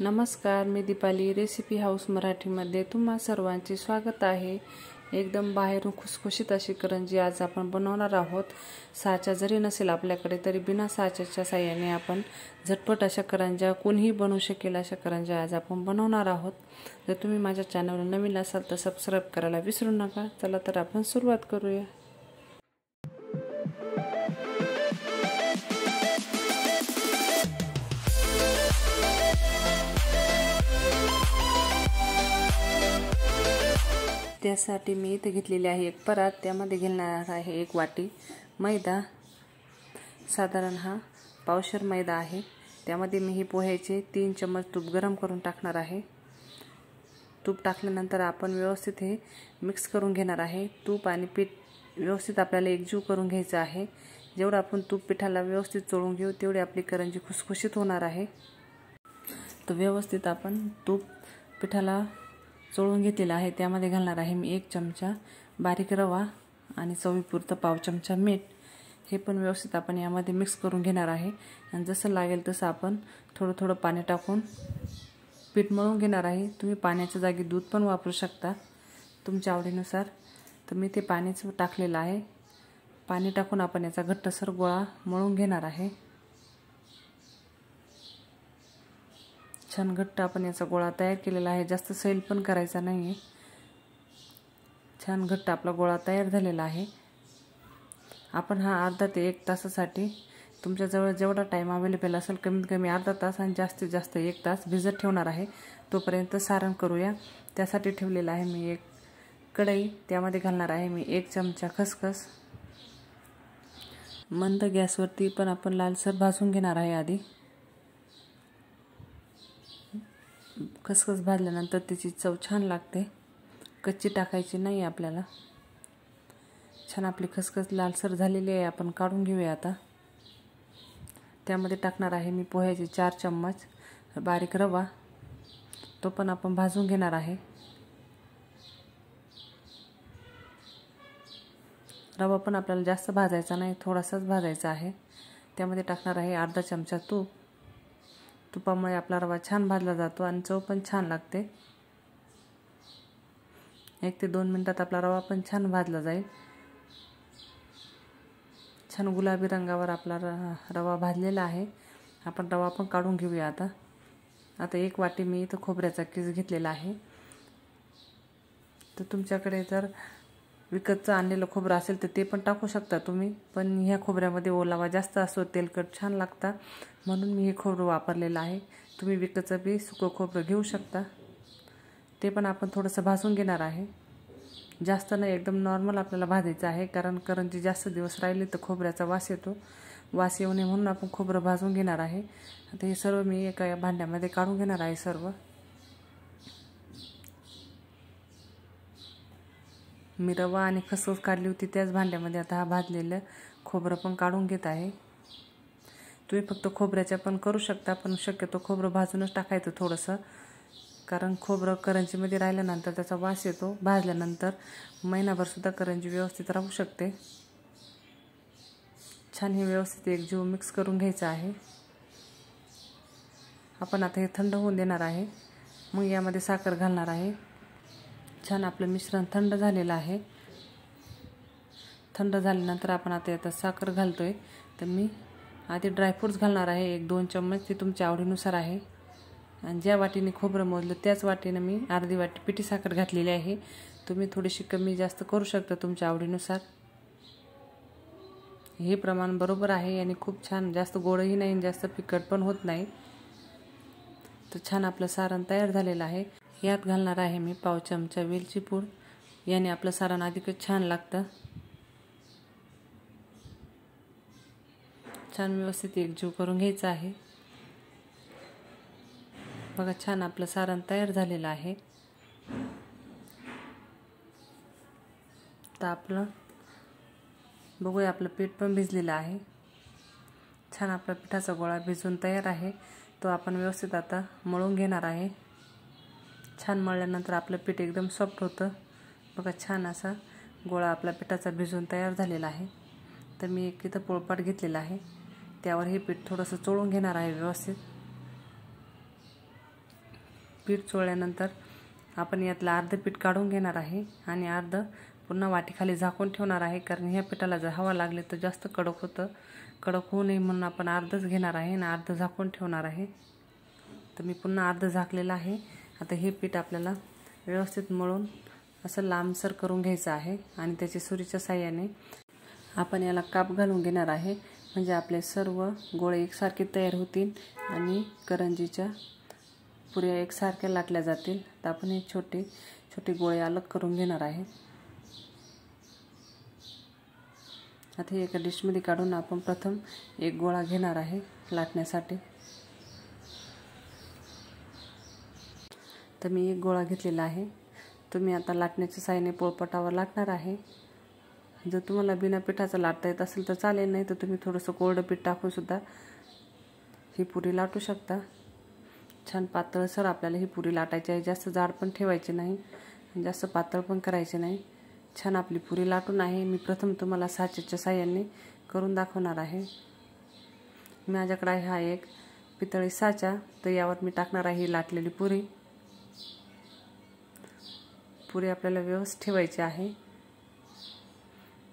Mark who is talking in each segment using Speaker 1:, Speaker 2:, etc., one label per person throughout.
Speaker 1: नमस्कार मी Deepali recipe house मराठीमध्ये तुम्हा सर्वांचे स्वागत आहे एकदम बाहेरून खुसखुशीत अशी करंजी आज आपण बनवणार आहोत साचा जरी नसेल आपल्याकडे तरी बिना साच्याच्या साह्याने आपण झटपट अशा करंज्या कोणीही बनवू शकेल अशा करंज्या आज आपण बनवणार आहोत जर तुम्ही माझ्या चॅनलवर नवीन असाल तर सबस्क्राईब करायला विसरू नका चला तर आपण सुरुवात करूया त्यासाठी मी इथे घेतलेली आहे एक परात त्यामध्ये घेणार आहे एक वाटी मैदा साधारण हा पावशर मैदा आहे त्यामध्ये मी हे पोह्याचे तीन चम्मच तूप गरम करून टाकणार आहे तूप टाकल्यानंतर आपण व्यवस्थित हे मिक्स करून घेणार आहे तूप आणि पीठ व्यवस्थित आपल्याला एकजीव करून घ्यायचं आहे जेवढं आपण तूप पिठाला व्यवस्थित चोळून घेऊ तेवढी आपली करंजी खुसखुशीत होणार आहे तर व्यवस्थित आपण तूप पिठाला चोळून घेतलेला आहे त्यामध्ये घालणार आहे मी एक चमचा बारीक रवा आणि चवीपुरतं पाव चमचा मीठ हे पण व्यवस्थित आपण यामध्ये मिक्स करून घेणार आहे आणि जसं लागेल तसं आपण थोडं थोडं पाणी टाकून पीठ मळून घेणार आहे तुम्ही पाण्याच्या जागी दूध पण वापरू शकता तुमच्या आवडीनुसार तर मी ते पाणीच टाकलेलं आहे पाणी टाकून आपण याचा घट्टसर गोळा मळून घेणार आहे छान घट्ट आपण याचा गोळा तयार केलेला आहे जास्त सैल पण करायचा नाही आहे छान घट्ट आपला गोळा तयार झालेला आहे आपण हा अर्धा ते एक तासासाठी तुमच्याजवळ जेवढा टाईम अवेलेबल असेल कमीत कमी अर्धा तास आणि जास्तीत जास्त एक तास भिजत ठेवणार आहे तोपर्यंत सारण करूया त्यासाठी ठेवलेला आहे मी एक कढई त्यामध्ये घालणार आहे मी एक चमचा खसखस मंद गॅसवरती पण आपण लालसर भाजून घेणार आहे आधी खसखस भाजल्यानंतर त्याची चव छान लागते कच्ची टाकायची नाही आपल्याला छान आपली खसखस लालसर झालेली आहे आपण काढून घेऊया आता त्यामध्ये टाकणार आहे मी पोह्याचे चार चम्मच बारीक रवा तो पण आपण भाजून घेणार आहे रवा पण आपल्याला जास्त भाजायचा नाही थोडासाच भाजायचा आहे त्यामध्ये टाकणार आहे अर्धा चमचा तूप तुपामुळे आपला रवा छान भाजला जातो आणि चव पण छान लागते एक ते दोन मिनटात आपला रवा पण छान भाजला जाईल छान गुलाबी रंगावर आपला रवा भाजलेला आहे आपण रवा पण काढून घेऊया आता आता एक वाटी मी इथं खोबऱ्याचा किस घेतलेला आहे तर तुमच्याकडे जर विकतचं आणलेलं खोबरं असेल तर ते पण टाकू शकता तुम्ही पण ह्या खोबऱ्यामध्ये ओलावा जास्त असतो तेलकट छान लागता म्हणून मी हे खोबरं वापरलेलं आहे तुम्ही विकतचं बी सुकं खोबरं घेऊ शकता ते पण आपण थोडंसं भाजून घेणार आहे जास्त नाही एकदम नॉर्मल आपल्याला भाजायचं आहे कारण करंजी जास्त दिवस राहिले तर खोबऱ्याचा वास येतो वास येऊ नये म्हणून आपण खोबरं भाजून घेणार आहे आता हे सर्व मी एका भांड्यामध्ये काढून घेणार आहे सर्व मी रवा आणि खसखस काढली होती त्याच भांड्यामध्ये आता हा भाजलेलं खोबरं पण काढून घेत आहे तुम्ही फक्त खोबऱ्याच्या पण करू शकता पण शक्यतो खोबरं भाजूनच टाकायचं थोडंसं कारण खोबरं करंजीमध्ये राहिल्यानंतर त्याचा वास येतो भाजल्यानंतर महिनाभरसुद्धा करंजी व्यवस्थित राहू शकते छान हे व्यवस्थित एकजीव मिक्स करून घ्यायचं आहे आपण आता हे थंड होऊन देणार आहे मग यामध्ये साखर घालणार आहे छान आपलं मिश्रण थंड झालेलं आहे थंड झाल्यानंतर आपण आता यात साखर घालतो आहे तर मी आधी ड्रायफ्रूट्स घालणार आहे एक दोन चम्मच ते तुमच्या आवडीनुसार आहे आणि ज्या वाटीने खोबरं मोजलं त्याच वाटीनं मी अर्धी वाटी पिठी साखर घातलेली आहे तुम्ही थोडीशी कमी जास्त करू शकता तुमच्या आवडीनुसार हे प्रमाण बरोबर आहे आणि खूप छान जास्त गोडही नाही जास्त फिकट पण होत नाही तर छान आपलं सारण तयार झालेलं आहे यात घालणार आहे मी पाव चमचा वेलची पूड याने आपलं सारण अधिकच छान लागतं छान व्यवस्थित एकजीव करून घ्यायचा आहे बघा छान आपलं सारण तयार झालेलं आहे तर आपलं बघूया आपलं पीठ पण भिजलेलं आहे छान आपला पिठाचा गोळा भिजून तयार आहे तो आपण व्यवस्थित आता मळून घेणार आहे छान मळल्यानंतर आपलं पीठ एकदम सॉफ्ट होतं बघा छान असा गोळा आपल्या पिठाचा भिजून तयार झालेला आहे तर मी एक इथं पोळपाट घेतलेला आहे त्यावर हे पीठ थोडंसं चोळून घेणार आहे व्यवस्थित पीठ चोळल्यानंतर आपण यातलं अर्धं पीठ काढून घेणार आहे आणि अर्ध पुन्हा वाटीखाली झाकून ठेवणार आहे कारण ह्या पिठाला जर हवा लागली तर जास्त कडक होतं कडक होऊ नये म्हणून आपण अर्धच घेणार आहे आणि अर्ध झाकून ठेवणार आहे तर मी पुन्हा अर्ध झाकलेलं आहे आता हे पीठ आपल्याला व्यवस्थित मळून असं लांबसर करून घ्यायचं आहे आणि त्याची सुरीच्या साह्याने आपण याला काप घालून घेणार आहे म्हणजे आपले सर्व गोळे एकसारखे तयार होतील आणि करंजीच्या पुऱ्या एकसारख्या लाटल्या जातील तर आपण हे छोटे छोटे गोळे अलग करून घेणार आहे आता एका डिशमध्ये काढून आपण प्रथम एक गोळा घेणार आहे लाटण्यासाठी आता मी एक गोळा घेतलेला आहे तुम्ही आता लाटण्याच्या साहाय्याने पोळपटावर लाटणार आहे जर तुम्हाला बिना पिठाचा लाटता येत असेल तर चालेल नाही तर तुम्ही थोडंसं कोरडं पीठ टाकूनसुद्धा ही पुरी लाटू शकता छान पातळसर आपल्याला ही पुरी लाटायची आहे जास्त जाड पण ठेवायची नाही जास्त पातळ पण करायचे नाही छान आपली पुरी लाटून आहे मी प्रथम तुम्हाला साचेच्या साह्याने करून दाखवणार आहे माझ्याकडे हा एक पितळी साचा तर यावर मी टाकणार आहे ही लाटलेली पुरी पुरी आपल्याला व्यवस्थित ठेवायची आहे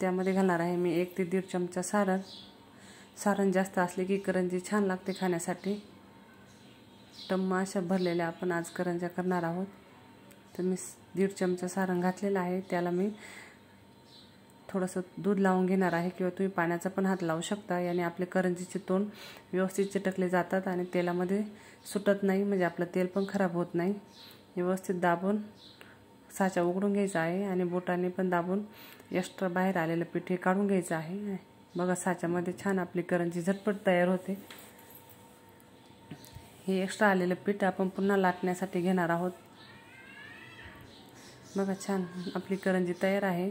Speaker 1: त्यामध्ये घालणार आहे मी एक ते दीड चमचा सारण सारण जास्त असले की करंजी छान लागते खाण्यासाठी टम्मा अशा भरलेल्या आपण आज करंजा करणार आहोत तर मी दीड चमचा सारण घातलेला आहे त्याला मी थोडंसं दूध लावून घेणार आहे किंवा तुम्ही पाण्याचा पण हात लावू शकता याने आपले करंजीचे तोंड व्यवस्थित चिटकले जातात आणि तेलामध्ये सुटत नाही म्हणजे आपलं तेल पण खराब होत नाही व्यवस्थित दाबून साचा उघडून घ्यायचा आहे आणि बोटाने पण दाबून एक्स्ट्रा बाहेर आलेलं पीठ हे काढून घ्यायचं आहे बघा साच्यामध्ये छान आपली करंजी झटपट तयार होते हे एक्स्ट्रा आलेलं पीठ आपण पुन्हा लाटण्यासाठी घेणार आहोत बघा छान आपली करंजी तयार आहे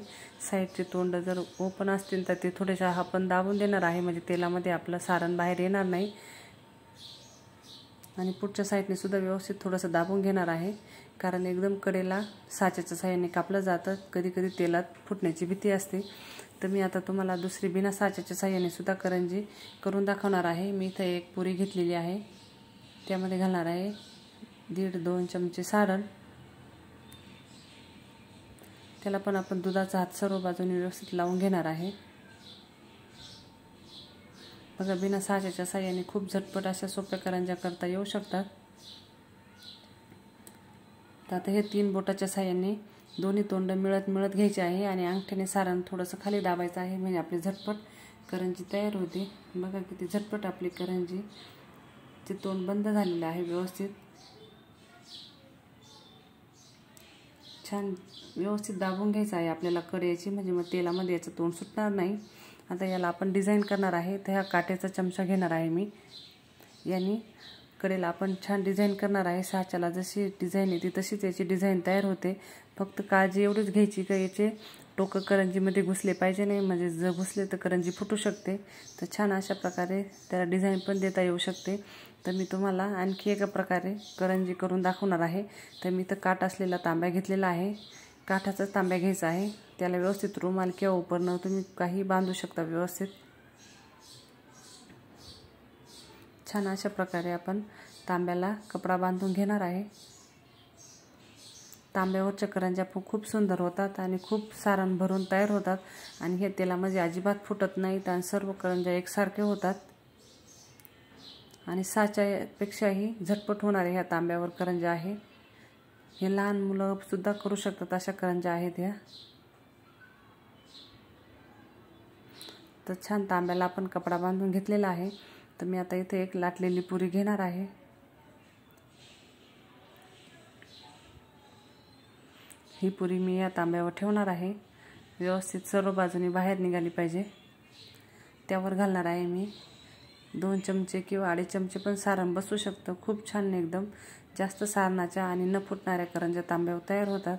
Speaker 1: साईडचे तोंड जर ओपन असतील तर ते थोडेशा आपण दाबून देणार आहे म्हणजे तेलामध्ये आपलं सारण बाहेर येणार नाही आणि पुढच्या साईडने सुद्धा व्यवस्थित थोडंसं दाबून घेणार आहे कारण एकदम कडेला साच्याच्या साह्याने कापलं जातं कधी कधी तेलात फुटण्याची भीती असते तर मी आता तुम्हाला दुसरी बिना साच्याच्या साह्याने सुद्धा करंजी करून दाखवणार आहे मी इथं एक पुरी घेतलेली आहे त्यामध्ये घालणार आहे दीड दोन चमचे सारण त्याला पण आपण दुधाचा हात सर्व बाजूने व्यवस्थित लावून घेणार आहे बघा बिना साच्याच्या साह्याने खूप झटपट अशा सोप्या करंज्या करता येऊ शकतात तर आता हे तीन बोटाच्या साह्याने दोन्ही तोंड मिळत मिळत घ्यायचे आहे आणि अंगठ्याने सारण थोडंसं खाली दाबायचं आहे म्हणजे आपली झटपट करंजी तयार होते बघा किती झटपट आपली करंजी ते तोंड बंद झालेलं आहे व्यवस्थित छान व्यवस्थित दाबून घ्यायचं आहे आपल्याला कड्याची म्हणजे मग तेलामध्ये याचं तोंड सुटणार नाही आता याला आपण डिझाईन करणार आहे तर ह्या काट्याचा चमचा घेणार आहे मी याने कडेल आपण छान डिझाईन करणार आहे साच्याला जशी डिझाईन येते तशीच याची डिझाईन तयार होते फक्त काळजी एवढीच घ्यायची का याचे टोकं करंजीमध्ये घुसले पाहिजे नाही म्हणजे जर घुसले तर करंजी फुटू शकते तर छान अशा प्रकारे त्याला डिझाईन पण देता येऊ शकते तर मी तुम्हाला आणखी एका प्रकारे करंजी करून दाखवणार आहे तर मी तर काठ असलेला तांब्या घेतलेला आहे काठाचाच तांब्या घ्यायचा आहे त्याला व्यवस्थित रुमाल किंवा उपरणं तुम्ही काही बांधू शकता व्यवस्थित छान अशा प्रकारे आपण तांब्याला कपडा बांधून घेणार आहे तांब्यावर करंजा खूप सुंदर होतात आणि खूप सारण भरून तयार होतात आणि हे तेलामध्ये अजिबात फुटत नाहीत आणि सर्व करंजा एकसारखे होतात आणि साच्यापेक्षाही झटपट होणारे ह्या तांब्यावर करंजा आहे हे लहान सुद्धा करू शकतात अशा करंजा आहेत ह्या तर छान तांब्याला आपण कपडा बांधून घेतलेला आहे तर मी आता इथे एक लाटलेली पुरी घेणार आहे ही पुरी मी या तांब्यावर ठेवणार आहे व्यवस्थित सर्व बाजूनी बाहेर निघाली पाहिजे त्यावर घालणार आहे मी दोन चमचे किंवा अडीच चमचे पण सारण बसू शकतं खूप छान एकदम जास्त सारणाच्या आणि न फुटणाऱ्या करंज्या तांब्यावर तयार होतात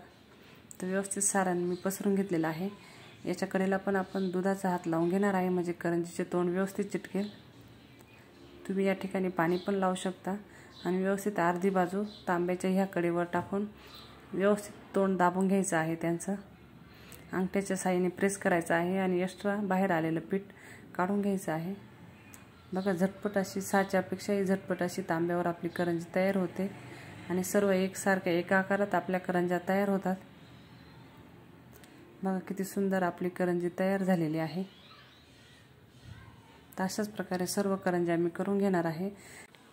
Speaker 1: तर व्यवस्थित सारण मी पसरून घेतलेलं आहे याच्या कडेला पण आपण दुधाचा हात लावून घेणार आहे म्हणजे करंजीचे तोंड व्यवस्थित चिटकेल तुम्ही या ठिकाणी पाणी पण लावू शकता आणि व्यवस्थित अर्धी बाजू तांब्याच्या ह्या कडेवर टाकून व्यवस्थित तोंड दाबून घ्यायचं आहे त्यांचं अंगठ्याच्या साहाय्याने प्रेस करायचं आहे आणि एक्स्ट्रा बाहेर आलेलं पीठ काढून घ्यायचं आहे बघा झटपट अशी साच्यापेक्षाही झटपट अशी तांब्यावर आपली करंजी तयार होते आणि सर्व एकसारख्या एका आकारात आपल्या करंज्या तयार होतात बघा किती सुंदर आपली करंजी तयार झालेली आहे तर अशाच प्रकारे सर्व करंज्या मी करून घेणार आहे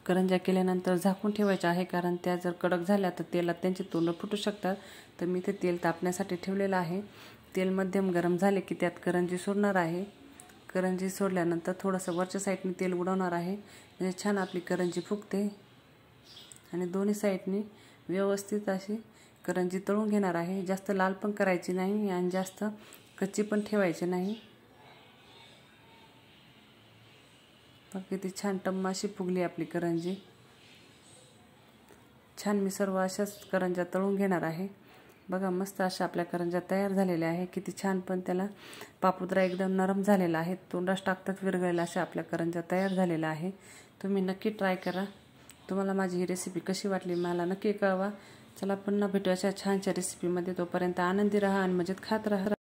Speaker 1: करंजा केल्यानंतर झाकून ठेवायच्या आहे कारण त्या जर कडक झाल्या तर तेलात त्यांची तोंड फुटू शकतात तर मी ते तेल तापण्यासाठी ठेवलेलं आहे तेल मध्यम गरम झाले की त्यात करंजी सोडणार आहे करंजी सोडल्यानंतर थोडंसं वरच्या साईडने तेल उडवणार आहे म्हणजे छान आपली करंजी फुगते आणि दोन्ही साईडने व्यवस्थित अशी करंजी तळून घेणार आहे जास्त लाल पण करायची नाही आणि जास्त कच्ची पण ठेवायची नाही किती छान टम्माशी फुगली आपली करंजी छान मी सर्व अशाच करंजा तळून घेणार आहे बघा मस्त अशा आपल्या करंजा तयार झालेल्या आहे किती छान पण त्याला पापुद्रा एकदम नरम झालेला आहे तोंडास टाकतात विरगळेला अशा आपल्या करंजा तयार झालेला आहे तुम्ही नक्की ट्राय करा तुम्हाला माझी ही रेसिपी कशी वाटली मला नक्की कळवा चला पुन्हा भेटू अशा छानच्या रेसिपीमध्ये तोपर्यंत आनंदी राहा आणि मजेत खात राहा